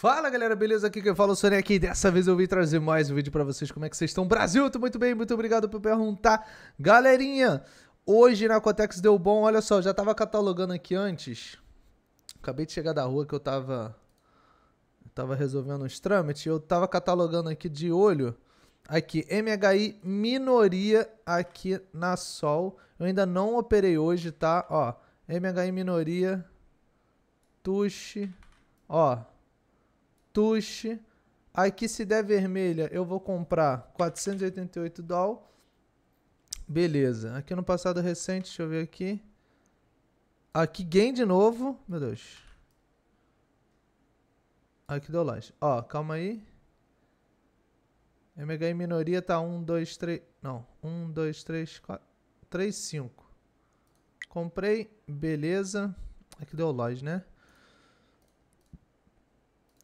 Fala galera, beleza? Aqui quem fala é o Sonic aqui. Dessa vez eu vim trazer mais um vídeo para vocês. Como é que vocês estão? Brasil, tudo tô muito bem, muito obrigado por perguntar. Galerinha, hoje na Cotex deu bom. Olha só, eu já tava catalogando aqui antes. Acabei de chegar da rua que eu tava eu tava resolvendo uns trâmites. Eu tava catalogando aqui de olho aqui MHI minoria aqui na Sol. Eu ainda não operei hoje, tá? Ó, MHI minoria Tush, ó, Tush. Aqui se der vermelha, eu vou comprar 488 doll. Beleza. Aqui no passado recente, deixa eu ver aqui. Aqui gain de novo. Meu Deus. Aqui deu loja. Ó, calma aí. MH em minoria tá 1, 2, 3... Não. 1, 2, 3, 4... 3, 5. Comprei. Beleza. Aqui deu loja, né?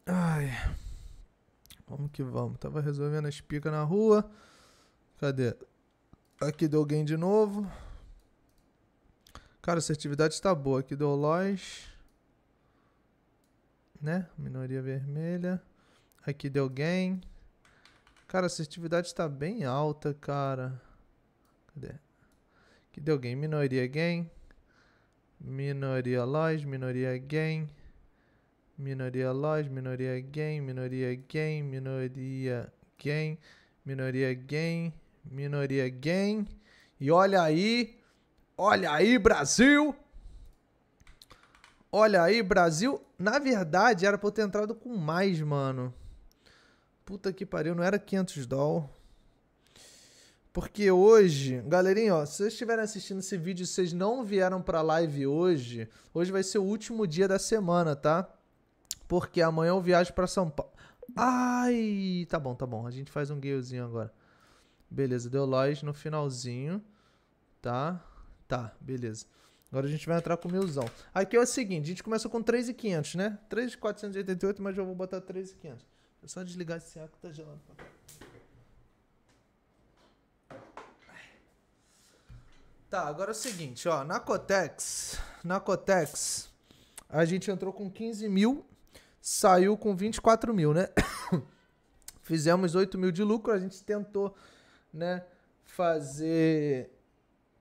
Ai. Vamos que vamos. Tava resolvendo as picas na rua. Cadê? Aqui deu alguém de novo. Cara, a assertividade está boa. Aqui deu Lois. Né? Minoria vermelha. Aqui deu gain. Cara, a assertividade está bem alta, cara. Cadê? Aqui deu alguém Minoria gain. Minoria Lois. Minoria gain minoria loja, minoria gain, minoria gain, minoria gain, minoria gain, minoria gain. E olha aí, olha aí, Brasil! Olha aí, Brasil. Na verdade, era pra eu ter entrado com mais, mano. Puta que pariu, não era 500 doll. Porque hoje, galerinha, ó, se vocês estiverem assistindo esse vídeo e vocês não vieram pra live hoje, hoje vai ser o último dia da semana, tá? porque amanhã eu viajo para São Paulo. Ai, tá bom, tá bom. A gente faz um guiozinho agora. Beleza, deu loja no finalzinho. Tá? Tá, beleza. Agora a gente vai entrar com o milzão. Aqui é o seguinte, a gente começa com 3,500, né? 3,488, mas eu vou botar 3,500. É só desligar esse ar que tá gelado. Tá, agora é o seguinte, ó. Na Cotex, na Cotex, a gente entrou com 15 mil saiu com 24 mil, né? Fizemos 8 mil de lucro, a gente tentou, né, fazer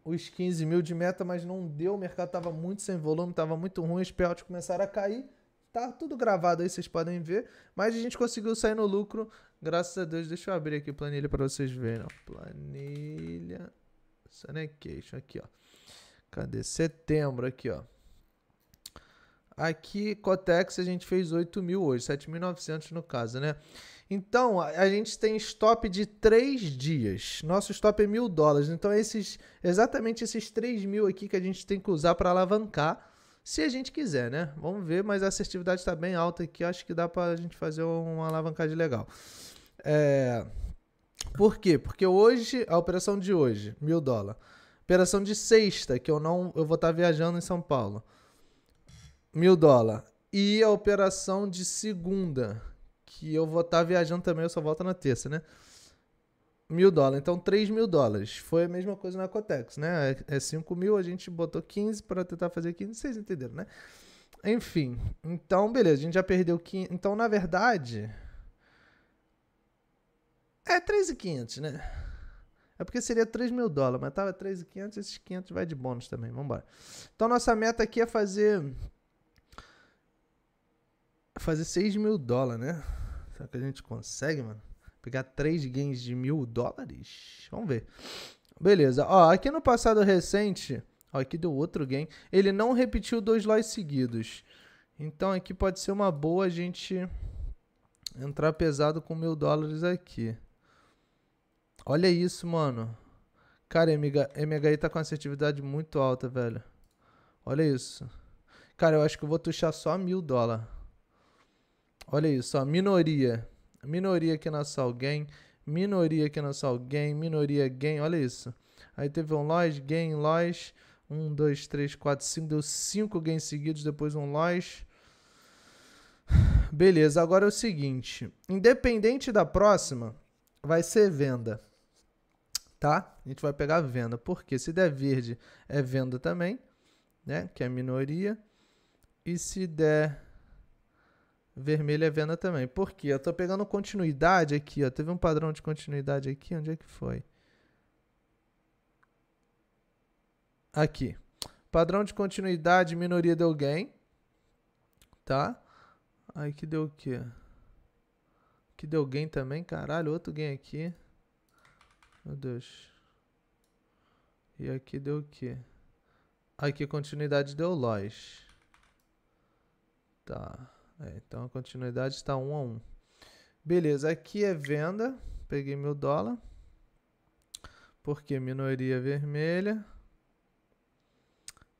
os 15 mil de meta, mas não deu, o mercado estava muito sem volume, estava muito ruim, os payouts começaram a cair, tá tudo gravado aí, vocês podem ver, mas a gente conseguiu sair no lucro, graças a Deus, deixa eu abrir aqui a planilha para vocês verem, ó. planilha, sanication, aqui ó, cadê, setembro aqui ó, Aqui, Cotex, a gente fez 8 mil hoje, 7.900 no caso, né? Então, a gente tem stop de 3 dias. Nosso stop é mil dólares. Então, esses, exatamente esses 3 mil aqui que a gente tem que usar para alavancar, se a gente quiser, né? Vamos ver, mas a assertividade está bem alta aqui. Acho que dá para a gente fazer uma alavancagem legal. É... Por quê? Porque hoje, a operação de hoje, mil dólares. Operação de sexta, que eu não eu vou estar tá viajando em São Paulo mil dólar. E a operação de segunda, que eu vou estar tá viajando também, eu só volto na terça, né? Mil dólares, então 3 mil dólares. Foi a mesma coisa na Cotex, né? É 5 é mil, a gente botou 15 para tentar fazer 15, vocês entenderam, né? Enfim, então beleza, a gente já perdeu 15. Então, na verdade, é 3,500, né? É porque seria 3 mil dólares, mas tava 3,500, esses 500 vai de bônus também, vamos embora. Então, nossa meta aqui é fazer fazer 6 mil dólares, né? Será que a gente consegue, mano? Pegar 3 games de mil dólares? Vamos ver. Beleza. Ó, aqui no passado recente... Ó, aqui deu outro game. Ele não repetiu dois loss seguidos. Então aqui pode ser uma boa a gente entrar pesado com mil dólares aqui. Olha isso, mano. Cara, MHI tá com assertividade muito alta, velho. Olha isso. Cara, eu acho que eu vou tuchar só mil dólares. Olha isso, ó, minoria. Minoria que nasce alguém, minoria que nasce alguém, minoria gay, olha isso. Aí teve um lois, gain, lois. Um, dois, três, quatro, cinco. Deu cinco gains seguidos, depois um lois. Beleza, agora é o seguinte. Independente da próxima, vai ser venda. Tá? A gente vai pegar venda. Porque se der verde, é venda também. Né? Que é a minoria. E se der Vermelho é venda também. Por quê? Eu tô pegando continuidade aqui, ó. Teve um padrão de continuidade aqui. Onde é que foi? Aqui. Padrão de continuidade, minoria deu gain. Tá? Aí que deu o quê? Que deu gain também, caralho. Outro gain aqui. Meu Deus. E aqui deu o quê? Aqui continuidade deu loss. Tá. É, então a continuidade está 1 a 1. Beleza, aqui é venda. Peguei meu dólar. Porque minoria vermelha.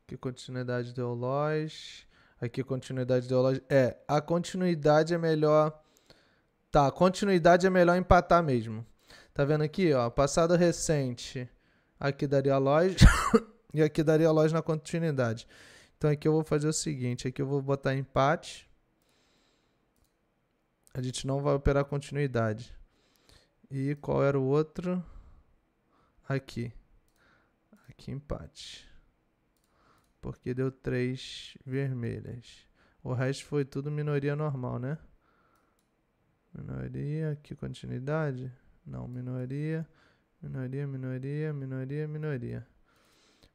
Aqui continuidade deu loss. Aqui continuidade deu loss. É, a continuidade é melhor... Tá, continuidade é melhor empatar mesmo. Tá vendo aqui, ó? Passado recente. Aqui daria loss. e aqui daria loss na continuidade. Então aqui eu vou fazer o seguinte. Aqui eu vou botar empate. A gente não vai operar continuidade. E qual era o outro? Aqui. Aqui empate. Porque deu três vermelhas. O resto foi tudo minoria normal, né? Minoria, aqui continuidade. Não, minoria, minoria, minoria, minoria, minoria.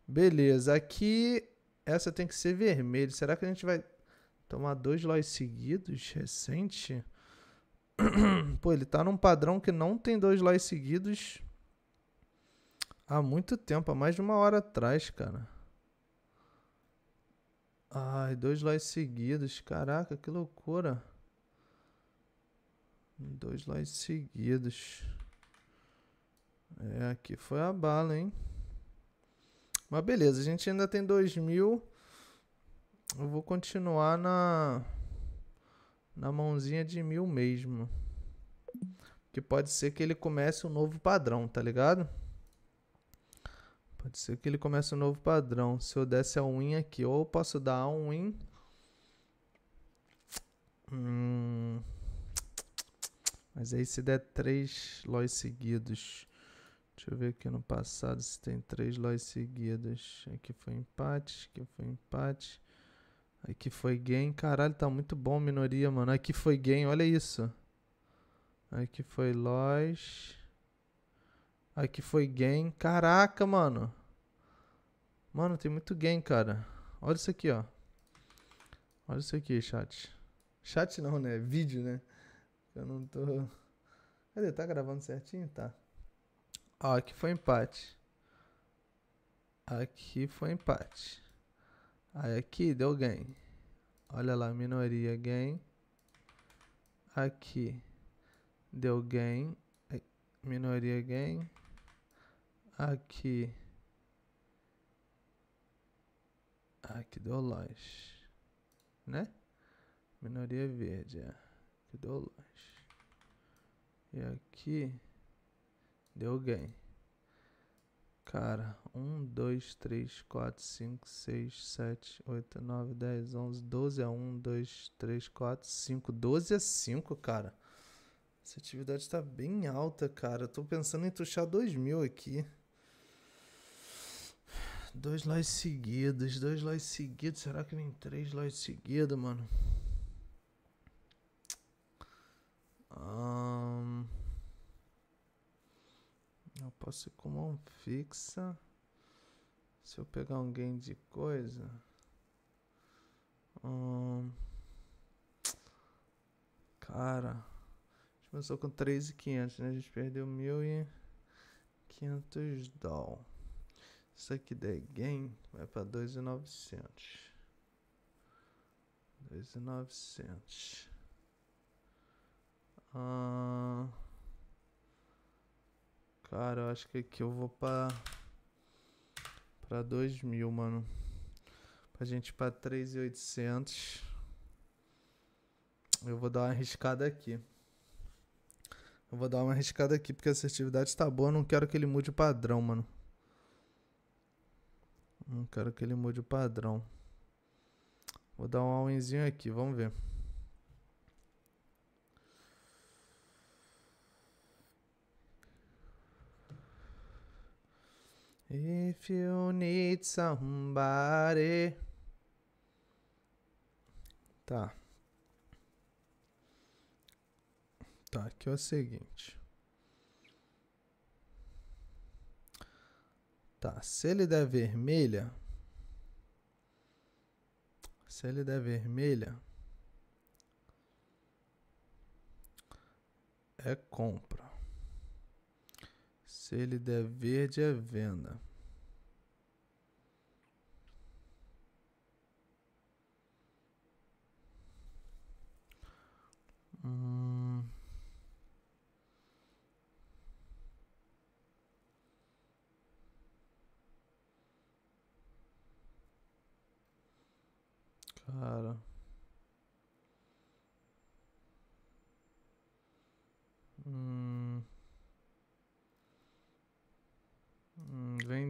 Beleza, aqui essa tem que ser vermelho. Será que a gente vai tomar dois lois seguidos recente? Pô, ele tá num padrão que não tem dois lives seguidos há muito tempo, há mais de uma hora atrás, cara. Ai, dois lives seguidos, caraca, que loucura. Dois lives seguidos. É, aqui foi a bala, hein? Mas beleza, a gente ainda tem dois mil. Eu vou continuar na na mãozinha de mil mesmo. Que pode ser que ele comece um novo padrão, tá ligado? Pode ser que ele comece um novo padrão. Se eu desse a win aqui, ou posso dar a win. Hum. Mas aí se der três lois seguidos. Deixa eu ver aqui no passado se tem três lois seguidas. Aqui foi empate, aqui foi empate. Aqui foi game. Caralho, tá muito bom minoria, mano. Aqui foi game, olha isso. Aqui foi Lois. Aqui foi game. Caraca, mano. Mano, tem muito game, cara. Olha isso aqui, ó. Olha isso aqui, chat. Chat não, né? Vídeo, né? Eu não tô... Cadê? Tá gravando certinho? Tá. Ó, aqui foi empate. Aqui foi empate. Aí aqui deu gain. Olha lá, minoria gain. Aqui deu gain. Minoria gain. Aqui. Aqui deu loss. Né? Minoria verde, é. Aqui deu loss. E aqui deu gain. Cara, 1, 2, 3, 4, 5, 6, 7, 8, 9, 10, 11, 12 a 1, 2, 3, 4, 5. 12 a 5, cara. Essa atividade tá bem alta, cara. Eu tô pensando em tuchar 2 mil aqui. Dois lois seguidos, dois lois seguidos. Será que vem três lois seguidos, mano? Ah. Posso ir com mão fixa. Se eu pegar um game de coisa. Hum, cara. A gente começou com 3,500, né? A gente perdeu 1.500 doll. Isso aqui der gain, vai pra 2,900. 2,900. Ah. Cara, eu acho que aqui eu vou pra... Pra 2 mil, mano. Pra gente ir pra 3,800. Eu vou dar uma arriscada aqui. Eu vou dar uma arriscada aqui, porque a assertividade tá boa. Eu não quero que ele mude o padrão, mano. Não quero que ele mude o padrão. Vou dar um all aqui, vamos ver. If you need somebody. Tá. Tá, aqui é o seguinte. Tá, se ele der vermelha. Se ele der vermelha. É compra. Se ele der verde, é venda. Hum... Cara.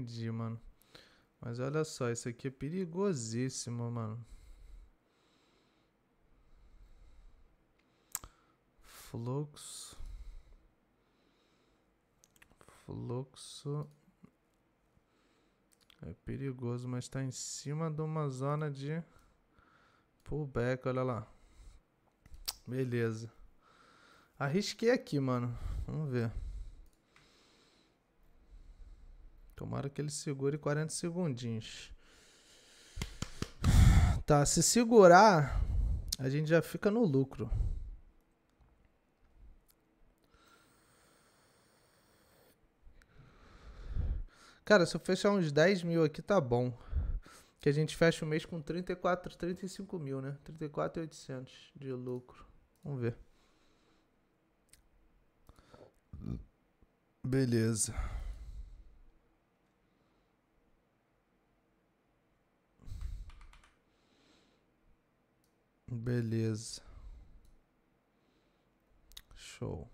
entendi, mano. Mas olha só, isso aqui é perigosíssimo, mano. Fluxo. Fluxo. É perigoso, mas está em cima de uma zona de pullback, olha lá. Beleza. Arrisquei aqui, mano. Vamos ver. Tomara que ele segure 40 segundinhos. Tá, se segurar, a gente já fica no lucro. Cara, se eu fechar uns 10 mil aqui, tá bom. Que a gente fecha o mês com 34, 35 mil, né? 34,800 de lucro. Vamos ver. Beleza. Beleza. Show.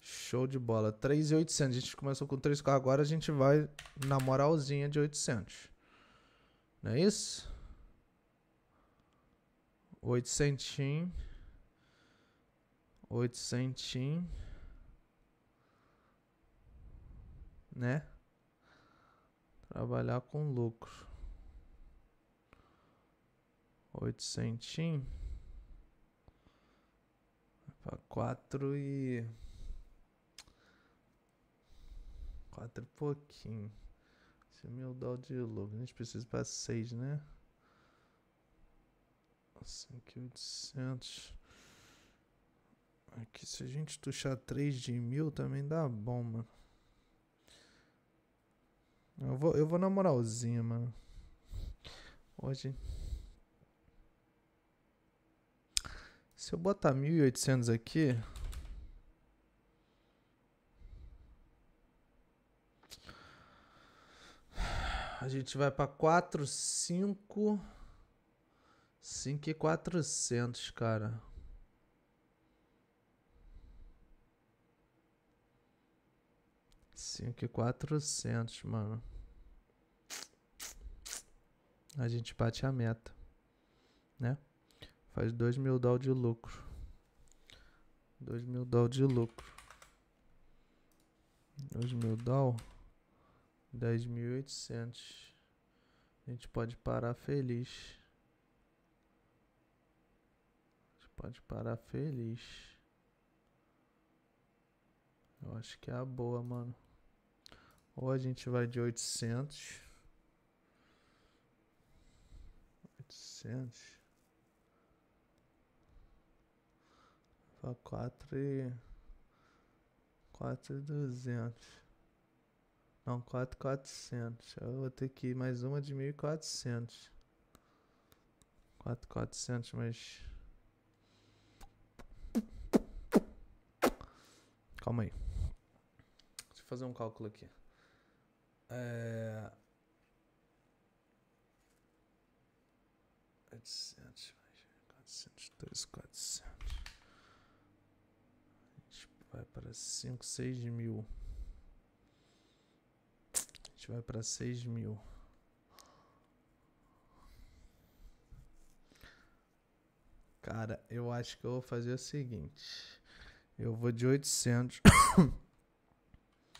Show de bola. 3,800. A gente começou com 3K, agora a gente vai na moralzinha de 800. Não é isso? 800. 800. Né? Trabalhar com lucro. Oitocentinho. Para quatro e... Quatro e pouquinho. Esse é mil dólar de logo. A gente precisa para seis, né? Cinco oitocentos. Aqui, se a gente tuxar três de mil, também dá bom, mano. Eu vou, eu vou na moralzinha, mano. Hoje... Se eu botar 1800 aqui. A gente vai para 4, 5. 5 e 400, cara. Cinco e quatrocentos, mano. A gente bate a meta, né? Faz 2 mil dólares de lucro. 2 mil dólares de lucro. 2 mil dólares. 10.800. A gente pode parar feliz. A gente pode parar feliz. Eu acho que é a boa, mano. Ou a gente vai de 800. 800. e 4 e... 4,200. Não, 4,400. Eu vou ter que ir mais uma de 1.400. 4,400, mas... Calma aí. Deixa eu fazer um cálculo aqui. É... quatrocentos quatrocentos, 400, vai para 5, 6 mil. A gente vai para 6 mil. Cara, eu acho que eu vou fazer o seguinte. Eu vou de 800.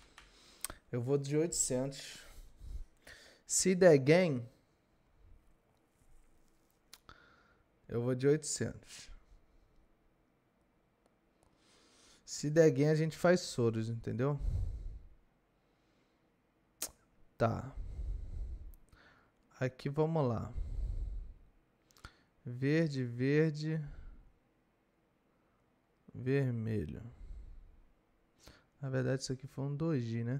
eu vou de 800. Se der gain, eu vou de 800. Se der gain, a gente faz soros, entendeu? Tá. Aqui vamos lá. Verde, verde. Vermelho. Na verdade, isso aqui foi um 2G, né?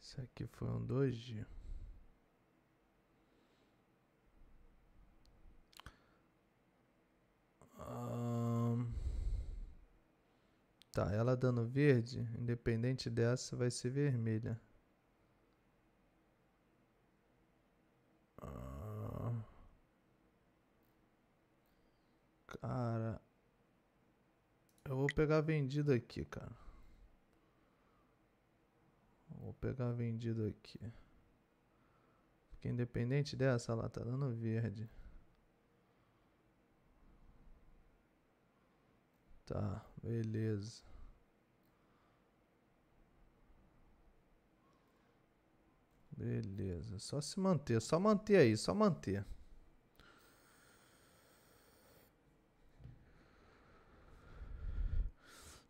Isso aqui foi um 2G. Um, tá, ela dando verde, independente dessa, vai ser vermelha. cara, eu vou pegar vendido aqui, cara. Vou pegar vendido aqui. Porque independente dessa, ela tá dando verde. Tá, beleza. Beleza, só se manter, só manter aí, só manter.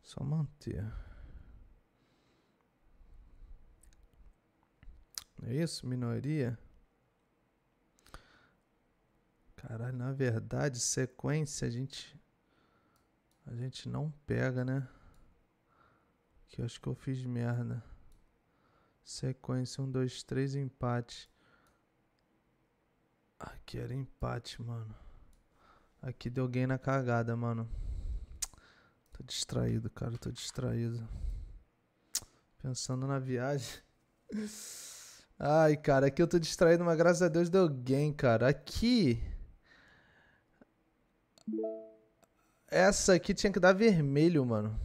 Só manter. É isso, minoria? Caralho, na verdade, sequência a gente a gente não pega, né? Que eu acho que eu fiz merda. Sequência 1, 2, 3, empate. Aqui era empate, mano. Aqui deu alguém na cagada, mano. Tô distraído, cara. Tô distraído. Pensando na viagem. Ai, cara, aqui eu tô distraído, mas graças a Deus deu alguém, cara. Aqui. Essa aqui tinha que dar vermelho, mano.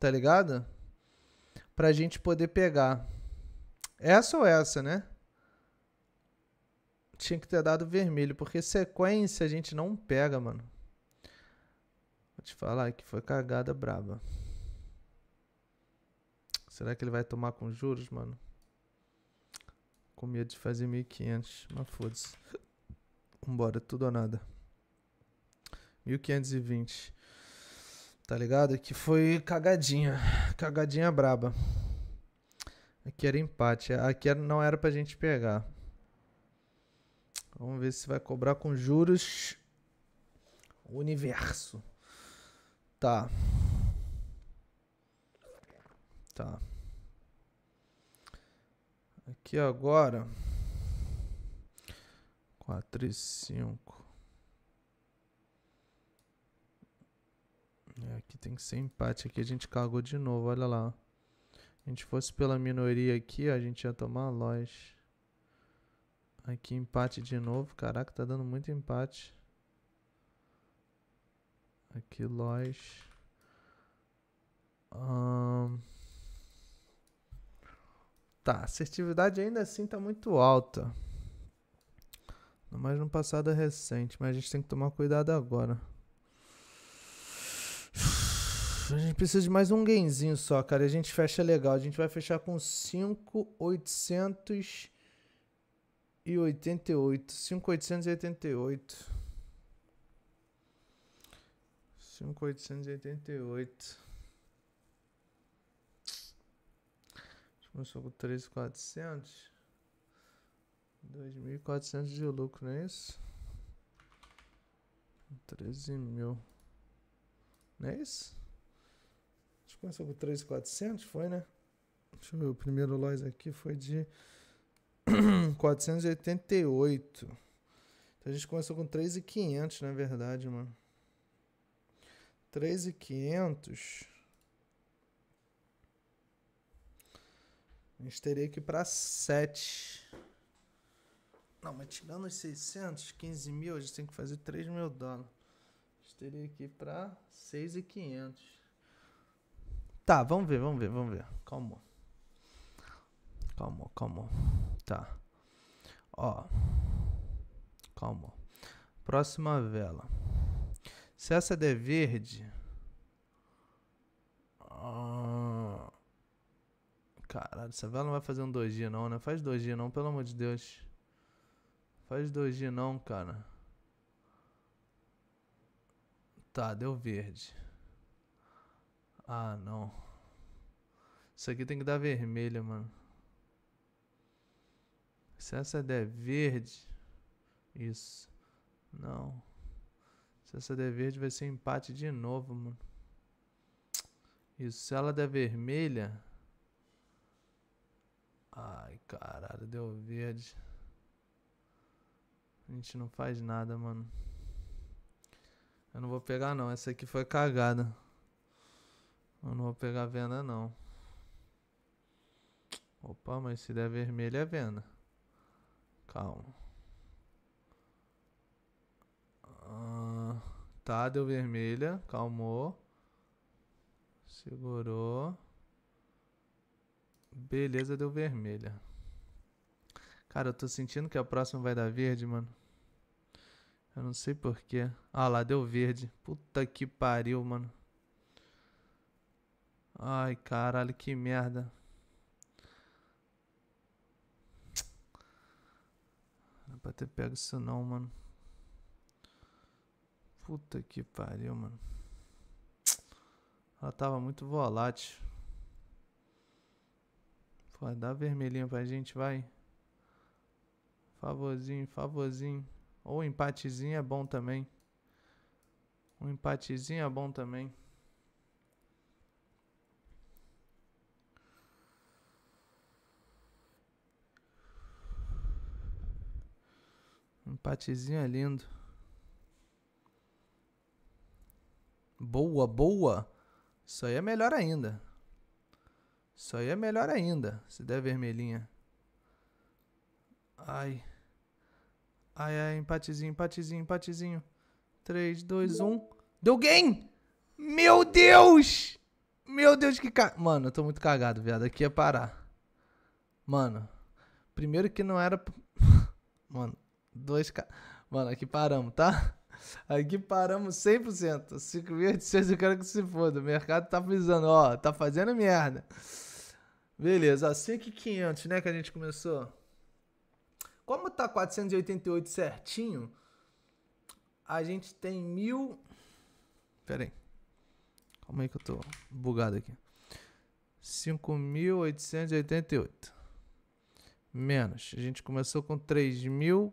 Tá ligado? Pra gente poder pegar. Essa ou essa, né? Tinha que ter dado vermelho, porque sequência a gente não pega, mano. Vou te falar que foi cagada braba. Será que ele vai tomar com juros, mano? Com medo de fazer 1.500, mas foda-se. Vambora, tudo ou nada. 1520 tá ligado? Que foi cagadinha, cagadinha braba. Aqui era empate, aqui não era pra gente pegar. Vamos ver se vai cobrar com juros. Universo. Tá. Tá. Aqui agora. quatro e cinco aqui tem que ser empate. Aqui a gente cagou de novo, olha lá. Se a gente fosse pela minoria aqui, ó, a gente ia tomar a loja. Aqui empate de novo. Caraca, tá dando muito empate. Aqui loja. Tá. Tá, assertividade ainda assim tá muito alta. Mas no passado é recente, mas a gente tem que tomar cuidado agora a gente precisa de mais um gainzinho só, cara. A gente fecha legal. A gente vai fechar com 5,888. 5,888. 5,888. A gente Começou com 3,400. 2.400 de lucro, não é isso? 13 mil. Não é isso? Acho que começou com 3,400, foi, né? Deixa eu ver, o primeiro Lois aqui foi de 488. Então a gente começou com 3,500, na verdade, mano. 3,500. A gente teria que ir para 7. Não, mas tirando os 600, 15 mil, a gente tem que fazer 3 mil dólares. A gente teria que ir para 6,500. Tá, vamos ver, vamos ver, vamos ver. Calma. Calma, calma. Tá. Ó. Calma. Próxima vela. Se essa é der verde. Ah, caralho, essa vela não vai fazer um 2G não, né? Faz 2G não, pelo amor de Deus. Faz 2G não, cara. Tá, deu verde. Ah, não. Isso aqui tem que dar vermelha, mano. Se essa der verde... Isso. Não. Se essa der verde, vai ser empate de novo, mano. Isso. Se ela der vermelha... Ai, caralho. Deu verde. A gente não faz nada, mano. Eu não vou pegar, não. Essa aqui foi cagada. Eu não vou pegar venda não. Opa, mas se der vermelho é venda. Calma. Ah, tá, deu vermelha. Calmou. Segurou. Beleza, deu vermelha. Cara, eu tô sentindo que a próxima vai dar verde, mano. Eu não sei porquê. Ah lá, deu verde. Puta que pariu, mano. Ai, caralho, que merda. Não é pra ter pego isso não, mano. Puta que pariu, mano. Ela tava muito volátil. Pô, dá vermelhinho pra gente, vai. Favorzinho, favorzinho. Ou empatezinho é bom também. Um empatezinho é bom também. Patezinho é lindo. Boa, boa. Isso aí é melhor ainda. Isso aí é melhor ainda, se der vermelhinha. Ai. Ai, ai, empatezinho, empatezinho, empatezinho. 3, 2, 1. Deu game! Meu Deus! Meu Deus, que ca... Mano, eu tô muito cagado, viado. Aqui ia é parar. Mano, primeiro que não era... Mano, 2 k Mano, aqui paramos, tá? Aqui paramos 100%. 5.800 eu quero que se foda. O mercado tá frisando, ó, tá fazendo merda. Beleza, 5.500, né, que a gente começou. Como tá 488 certinho, a gente tem mil... Pera aí. Calma aí que eu tô bugado aqui. 5.888. Menos. A gente começou com 3.000...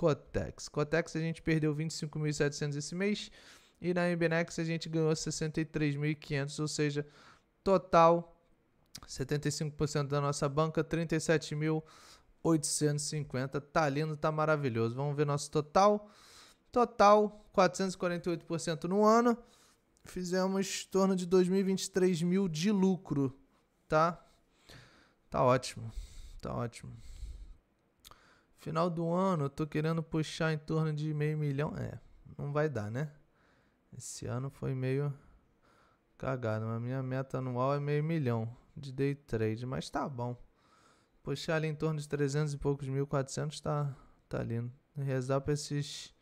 Cotex. Cotex a gente perdeu 25.700 esse mês e na MBNex a gente ganhou 63.500, ou seja, total 75% da nossa banca, 37.850. Tá lindo, tá maravilhoso. Vamos ver nosso total. Total 448% no ano. Fizemos em torno de 2.023 mil de lucro, tá? Tá ótimo. Tá ótimo. Final do ano eu tô querendo puxar em torno de meio milhão. É, não vai dar, né? Esse ano foi meio cagado, mas minha meta anual é meio milhão de day trade, mas tá bom. Puxar ali em torno de 300 e poucos mil, 400 tá, tá lindo. Rezar pra esses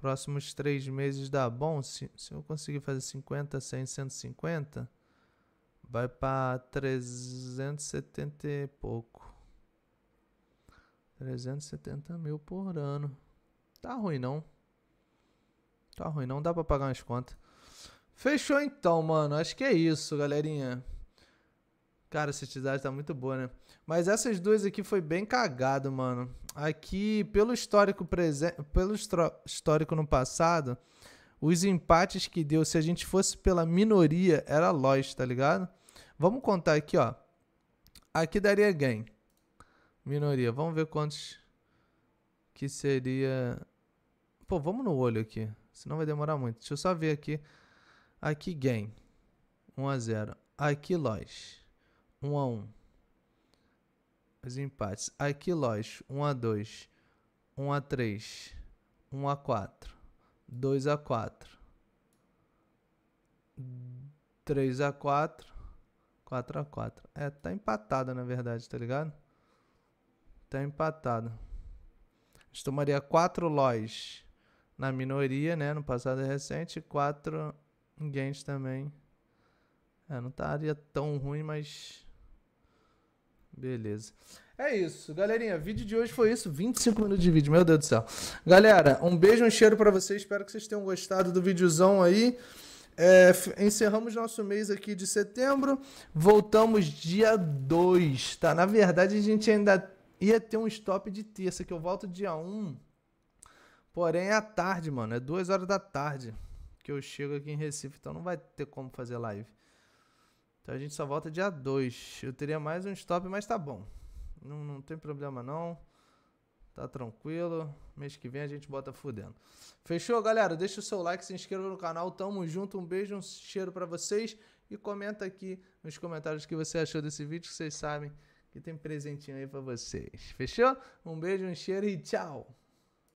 próximos três meses dá bom. Se, se eu conseguir fazer 50, 100, 150, vai pra 370 e pouco. 370 mil por ano. Tá ruim não. Tá ruim não, dá pra pagar umas contas. Fechou então, mano. Acho que é isso, galerinha. Cara, essa cidade tá muito boa, né? Mas essas duas aqui foi bem cagado, mano. Aqui, pelo histórico presente, pelo histórico no passado, os empates que deu, se a gente fosse pela minoria, era Lois, tá ligado? Vamos contar aqui, ó. Aqui daria gain. Minoria. Vamos ver quantos que seria... Pô, vamos no olho aqui. Senão vai demorar muito. Deixa eu só ver aqui. Aqui gain. 1 a 0. Aqui loss. 1 a 1. Os empates. Aqui loss. 1 a 2. 1 a 3. 1 a 4. 2 a 4. 3 a 4. 4 a 4. É, tá empatada na verdade, tá ligado? Tá empatado. A gente tomaria quatro lóis na minoria, né? No passado recente. Quatro gains também. É, não estaria tão ruim, mas... Beleza. É isso, galerinha. Vídeo de hoje foi isso. 25 minutos de vídeo, meu Deus do céu. Galera, um beijo, um cheiro para vocês. Espero que vocês tenham gostado do videozão aí. É, encerramos nosso mês aqui de setembro. Voltamos dia 2, tá? Na verdade, a gente ainda Ia ter um stop de terça, que eu volto dia 1. Porém, é à tarde, mano. É 2 horas da tarde que eu chego aqui em Recife. Então não vai ter como fazer live. Então a gente só volta dia 2. Eu teria mais um stop, mas tá bom. Não, não tem problema não. Tá tranquilo. Mês que vem a gente bota fudendo. Fechou, galera? Deixa o seu like, se inscreva no canal. Tamo junto. Um beijo, um cheiro para vocês. E comenta aqui nos comentários o que você achou desse vídeo, que vocês sabem que tem presentinho aí para vocês. Fechou? Um beijo, um cheiro e tchau!